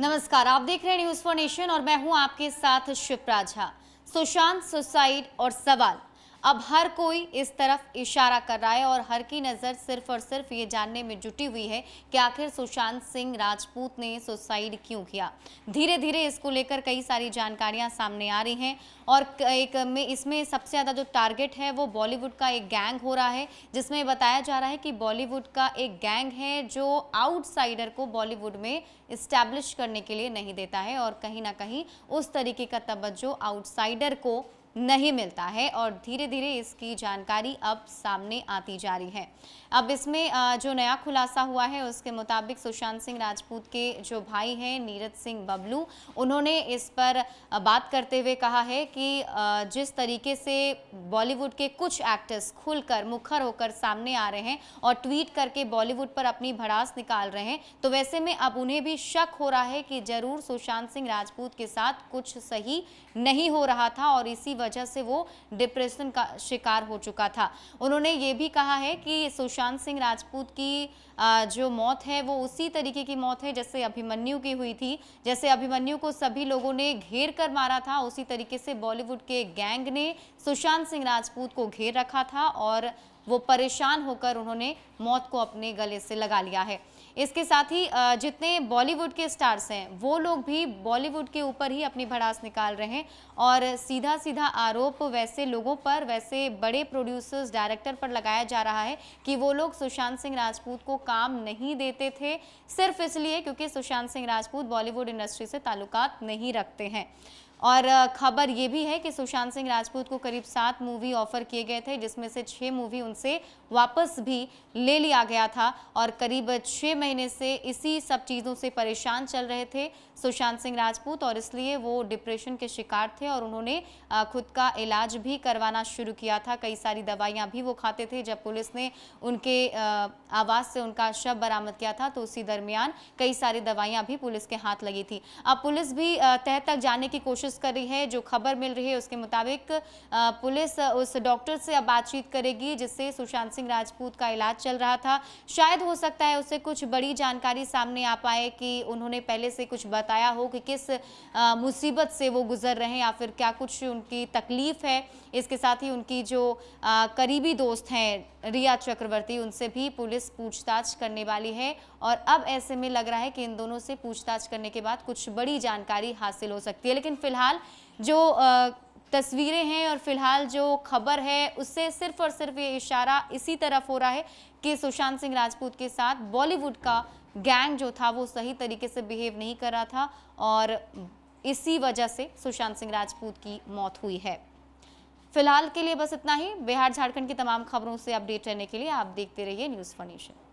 नमस्कार आप देख रहे हैं न्यूज फॉर नेशन और मैं हूं आपके साथ शिवराज झा सुशांत सुसाइड और सवाल अब हर कोई इस तरफ इशारा कर रहा है और हर की नज़र सिर्फ और सिर्फ ये जानने में जुटी हुई है कि आखिर सुशांत सिंह राजपूत ने सुसाइड क्यों किया धीरे धीरे इसको लेकर कई सारी जानकारियां सामने आ रही हैं और एक में इसमें सबसे ज़्यादा जो टारगेट है वो बॉलीवुड का एक गैंग हो रहा है जिसमें बताया जा रहा है कि बॉलीवुड का एक गैंग है जो आउटसाइडर को बॉलीवुड में इस्टेब्लिश करने के लिए नहीं देता है और कहीं ना कहीं उस तरीके का तवज्जो आउटसाइडर को नहीं मिलता है और धीरे धीरे इसकी जानकारी अब सामने आती जा रही है अब इसमें जो नया खुलासा हुआ है उसके मुताबिक सुशांत सिंह राजपूत के जो भाई हैं नीरज सिंह बबलू उन्होंने इस पर बात करते हुए कहा है कि जिस तरीके से बॉलीवुड के कुछ एक्टर्स खुलकर मुखर होकर सामने आ रहे हैं और ट्वीट करके बॉलीवुड पर अपनी भड़ास निकाल रहे हैं तो वैसे में अब उन्हें भी शक हो रहा है कि जरूर सुशांत सिंह राजपूत के साथ कुछ सही नहीं हो रहा था और इसी वजह से वो डिप्रेशन का शिकार हो चुका था उन्होंने ये भी कहा है कि सुशांत सिंह राजपूत की जो मौत है वो उसी तरीके की मौत है जैसे अभिमन्यु की हुई थी जैसे अभिमन्यु को सभी लोगों ने घेर कर मारा था उसी तरीके से बॉलीवुड के गैंग ने सुशांत सिंह राजपूत को घेर रखा था और वो परेशान होकर उन्होंने मौत को अपने गले से लगा लिया है इसके साथ ही जितने बॉलीवुड के स्टार्स हैं वो लोग भी बॉलीवुड के ऊपर ही अपनी भड़ास निकाल रहे हैं और सीधा सीधा आरोप वैसे लोगों पर वैसे बड़े प्रोड्यूसर्स डायरेक्टर पर लगाया जा रहा है कि वो लोग सुशांत सिंह राजपूत को काम नहीं देते थे सिर्फ इसलिए क्योंकि सुशांत सिंह राजपूत बॉलीवुड इंडस्ट्री से ताल्लुकात नहीं रखते हैं और खबर ये भी है कि सुशांत सिंह राजपूत को करीब सात मूवी ऑफर किए गए थे जिसमें से छः मूवी उनसे वापस भी ले लिया गया था और करीब छः महीने से इसी सब चीज़ों से परेशान चल रहे थे सुशांत सिंह राजपूत और इसलिए वो डिप्रेशन के शिकार थे और उन्होंने खुद का इलाज भी करवाना शुरू किया था कई सारी दवाइयाँ भी वो खाते थे जब पुलिस ने उनके आवाज़ से उनका शव बरामद किया था तो उसी दरमियान कई सारी दवाइयाँ भी पुलिस के हाथ लगी थी अब पुलिस भी तह तक जाने की कोशिश कोशिश कर रही है जो खबर मिल रही है उसके मुताबिक पुलिस उस डॉक्टर से अब बातचीत करेगी जिससे सुशांत सिंह राजपूत का इलाज चल रहा था शायद हो सकता है उससे कुछ बड़ी जानकारी सामने आ पाए कि उन्होंने पहले से कुछ बताया हो कि किस मुसीबत से वो गुजर रहे हैं या फिर क्या कुछ उनकी तकलीफ है इसके साथ ही उनकी जो करीबी दोस्त हैं रिया चक्रवर्ती उनसे भी पुलिस पूछताछ करने वाली है और अब ऐसे में लग रहा है कि इन दोनों से पूछताछ करने के बाद कुछ बड़ी जानकारी हासिल हो सकती है लेकिन फिलहाल फ़िलहाल जो तस्वीरें हैं और फिलहाल जो खबर है उससे सिर्फ और सिर्फ ये इशारा इसी तरफ हो रहा है कि सुशांत सिंह राजपूत के साथ बॉलीवुड का गैंग जो था वो सही तरीके से बिहेव नहीं कर रहा था और इसी वजह से सुशांत सिंह राजपूत की मौत हुई है फिलहाल के लिए बस इतना ही बिहार झारखंड की तमाम खबरों से अपडेट रहने के लिए आप देखते रहिए न्यूज़ फॉर नेशन